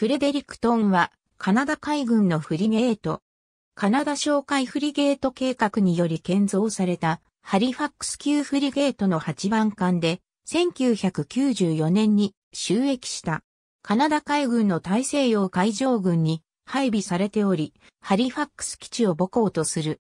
フレデリクトンは、カナダ海軍のフリゲート、カナダ哨戒フリゲート計画により建造された、ハリファックス級フリゲートの8番艦で、1994年に収益した。カナダ海軍の大西洋海上軍に配備されており、ハリファックス基地を母港とする。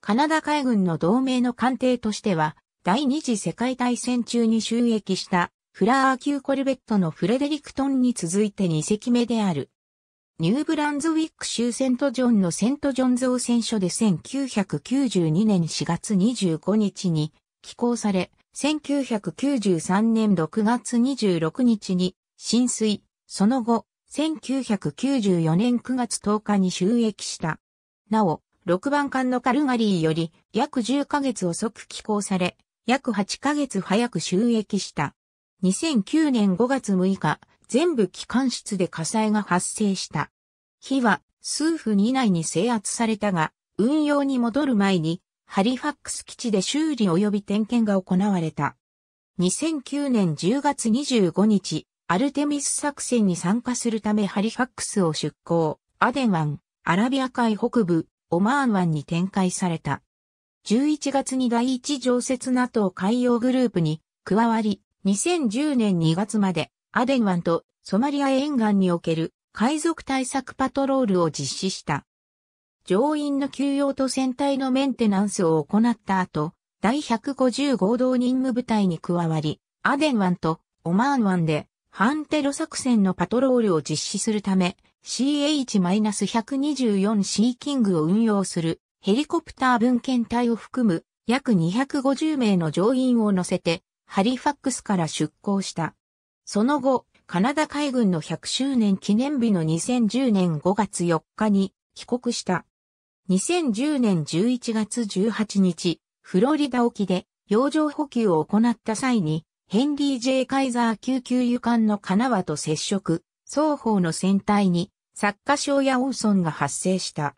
カナダ海軍の同盟の艦艇としては、第二次世界大戦中に収益したフラー級コルベットのフレデリクトンに続いて2隻目である。ニューブランズウィック州セントジョンのセントジョン造船所で1992年4月25日に寄港され、1993年6月26日に浸水、その後、1994年9月10日に収益した。なお、6番艦のカルガリーより約10ヶ月遅く寄港され、約8ヶ月早く収益した。2009年5月6日、全部機関室で火災が発生した。火は数分以内に制圧されたが、運用に戻る前に、ハリファックス基地で修理及び点検が行われた。2009年10月25日、アルテミス作戦に参加するためハリファックスを出港、アデン湾、アラビア海北部、オマーン湾に展開された。11月に第一常設 NATO 海洋グループに加わり、2010年2月までアデン湾とソマリア沿岸における海賊対策パトロールを実施した。乗員の休養と船体のメンテナンスを行った後、第150合同任務部隊に加わり、アデン湾とオマーン湾で反テロ作戦のパトロールを実施するため、CH-124 シーキングを運用するヘリコプター分遣隊を含む約250名の乗員を乗せてハリファックスから出港した。その後、カナダ海軍の100周年記念日の2010年5月4日に帰国した。2010年11月18日、フロリダ沖で洋上補給を行った際に、ヘンリー・ J・ カイザー救急油艦のカナワと接触、双方の船体に、作家賞やオーソンが発生した。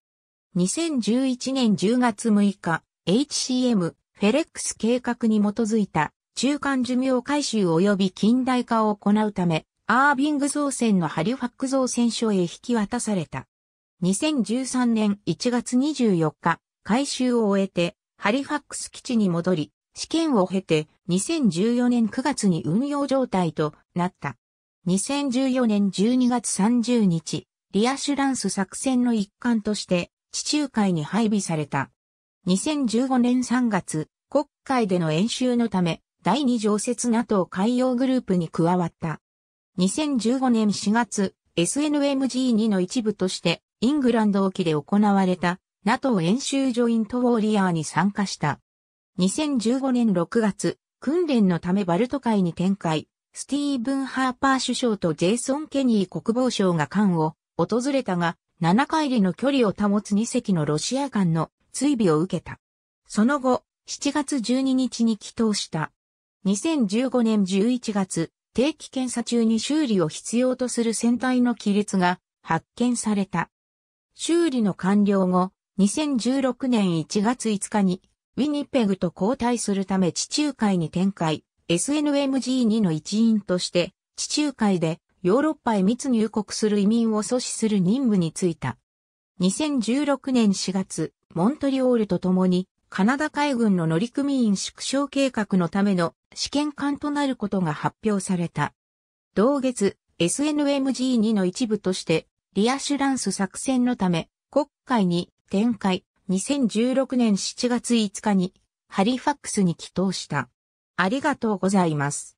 2011年10月6日、HCM フェレックス計画に基づいた中間寿命回収及び近代化を行うため、アービング造船のハリファック造船所へ引き渡された。2013年1月24日、回収を終えて、ハリファックス基地に戻り、試験を経て2014年9月に運用状態となった。2014年12月30日、リアシュランス作戦の一環として地中海に配備された。2015年3月、国会での演習のため、第2常設 NATO 海洋グループに加わった。2015年4月、SNMG2 の一部として、イングランド沖で行われた NATO 演習ジョイントウォーリアーに参加した。2015年6月、訓練のためバルト海に展開、スティーブン・ハーパー首相とジェイソン・ケニー国防相が艦を訪れたが、7海里の距離を保つ2隻のロシア艦の追尾を受けた。その後、7月12日に帰投した。2015年11月、定期検査中に修理を必要とする船体の亀裂が発見された。修理の完了後、2016年1月5日に、ウィニペグと交代するため地中海に展開、SNMG2 の一員として、地中海でヨーロッパへ密入国する移民を阻止する任務に就いた。2016年4月、モントリオールと共にカナダ海軍の乗組員縮小計画のための試験艦となることが発表された。同月、SNMG2 の一部として、リアシュランス作戦のため、国会に展開、2016年7月5日に、ハリファックスに帰投した。ありがとうございます。